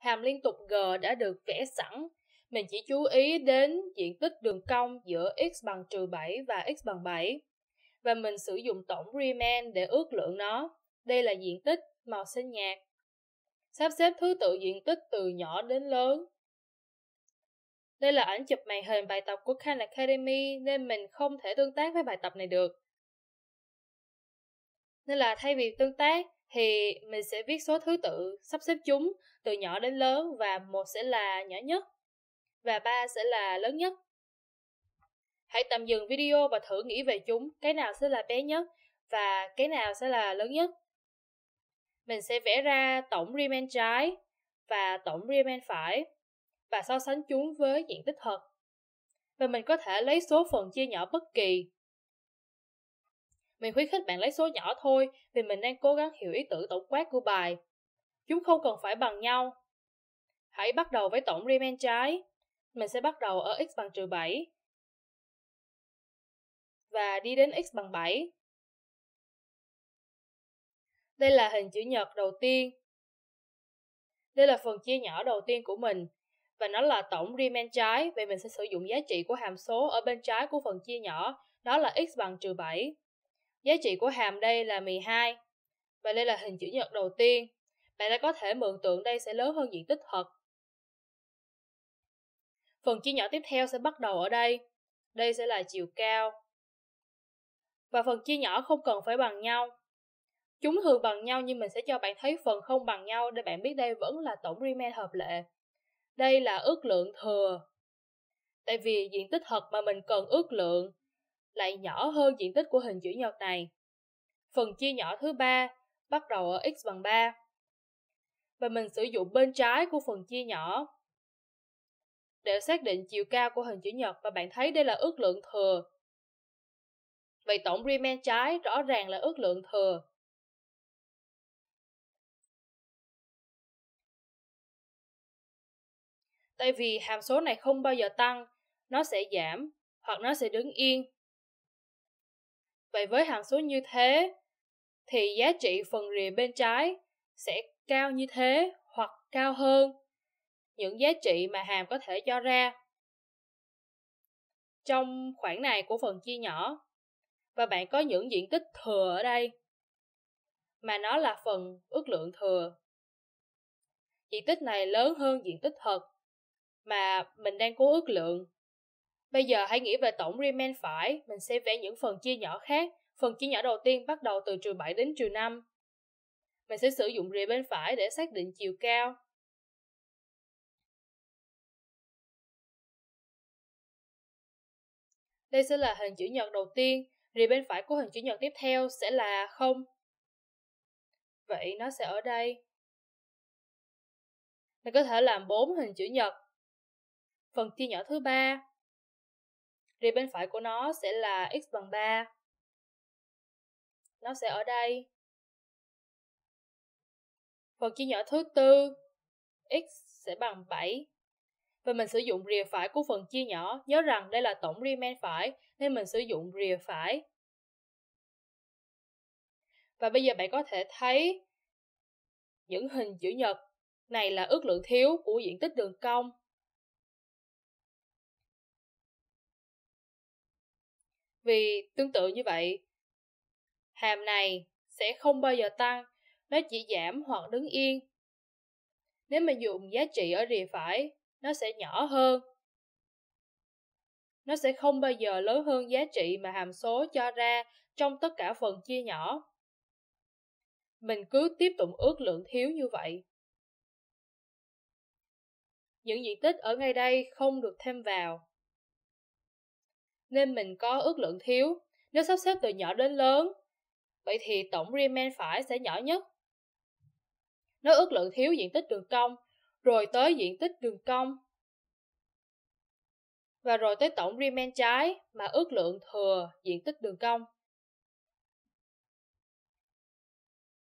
hàm liên tục G đã được vẽ sẵn. Mình chỉ chú ý đến diện tích đường cong giữa x bằng trừ 7 và x bằng 7. Và mình sử dụng tổng Riemann để ước lượng nó. Đây là diện tích màu xanh nhạt. Sắp xếp thứ tự diện tích từ nhỏ đến lớn. Đây là ảnh chụp màn hình bài tập của Khan Academy nên mình không thể tương tác với bài tập này được. Nên là thay vì tương tác, thì mình sẽ viết số thứ tự sắp xếp chúng từ nhỏ đến lớn và một sẽ là nhỏ nhất và ba sẽ là lớn nhất. Hãy tạm dừng video và thử nghĩ về chúng, cái nào sẽ là bé nhất và cái nào sẽ là lớn nhất. Mình sẽ vẽ ra tổng riemann trái và tổng riemann phải và so sánh chúng với diện tích thật. Và mình có thể lấy số phần chia nhỏ bất kỳ mình khuyến khích bạn lấy số nhỏ thôi vì mình đang cố gắng hiểu ý tưởng tổng quát của bài. Chúng không cần phải bằng nhau. Hãy bắt đầu với tổng riemann trái. Mình sẽ bắt đầu ở x bằng trừ 7 và đi đến x bằng 7. Đây là hình chữ nhật đầu tiên. Đây là phần chia nhỏ đầu tiên của mình và nó là tổng Riemann trái, vậy mình sẽ sử dụng giá trị của hàm số ở bên trái của phần chia nhỏ, đó là x bằng trừ 7. Giá trị của hàm đây là 12 và đây là hình chữ nhật đầu tiên. Bạn đã có thể mượn tượng đây sẽ lớn hơn diện tích thật. Phần chia nhỏ tiếp theo sẽ bắt đầu ở đây. Đây sẽ là chiều cao. Và phần chia nhỏ không cần phải bằng nhau. Chúng thường bằng nhau nhưng mình sẽ cho bạn thấy phần không bằng nhau để bạn biết đây vẫn là tổng Riemann hợp lệ. Đây là ước lượng thừa. Tại vì diện tích thật mà mình cần ước lượng lại nhỏ hơn diện tích của hình chữ nhật này. Phần chia nhỏ thứ ba bắt đầu ở x bằng 3. Và mình sử dụng bên trái của phần chia nhỏ để xác định chiều cao của hình chữ nhật và bạn thấy đây là ước lượng thừa. Vậy tổng Riemann trái rõ ràng là ước lượng thừa. Tại vì hàm số này không bao giờ tăng, nó sẽ giảm hoặc nó sẽ đứng yên Vậy với hàm số như thế thì giá trị phần rìa bên trái sẽ cao như thế hoặc cao hơn những giá trị mà hàm có thể cho ra trong khoảng này của phần chia nhỏ và bạn có những diện tích thừa ở đây mà nó là phần ước lượng thừa diện tích này lớn hơn diện tích thật mà mình đang cố ước lượng Bây giờ hãy nghĩ về tổng Riemann phải, mình sẽ vẽ những phần chia nhỏ khác. Phần chia nhỏ đầu tiên bắt đầu từ trừ 7 đến trừ 5. Mình sẽ sử dụng Riemann phải để xác định chiều cao. Đây sẽ là hình chữ nhật đầu tiên, Riemann phải của hình chữ nhật tiếp theo sẽ là 0. Vậy nó sẽ ở đây. Mình có thể làm 4 hình chữ nhật. Phần chia nhỏ thứ ba rìa bên phải của nó sẽ là x bằng 3. Nó sẽ ở đây. Phần chia nhỏ thứ tư x sẽ bằng 7. Và mình sử dụng rìa phải của phần chia nhỏ, nhớ rằng đây là tổng Riemann phải nên mình sử dụng rìa phải. Và bây giờ bạn có thể thấy những hình chữ nhật này là ước lượng thiếu của diện tích đường cong Vì tương tự như vậy, hàm này sẽ không bao giờ tăng, nó chỉ giảm hoặc đứng yên. Nếu mình dùng giá trị ở rìa phải, nó sẽ nhỏ hơn. Nó sẽ không bao giờ lớn hơn giá trị mà hàm số cho ra trong tất cả phần chia nhỏ. Mình cứ tiếp tục ước lượng thiếu như vậy. Những diện tích ở ngay đây không được thêm vào nên mình có ước lượng thiếu nếu sắp xếp từ nhỏ đến lớn. Vậy thì tổng riemann phải sẽ nhỏ nhất. Nếu ước lượng thiếu diện tích đường cong, rồi tới diện tích đường cong. Và rồi tới tổng riemann trái mà ước lượng thừa diện tích đường cong.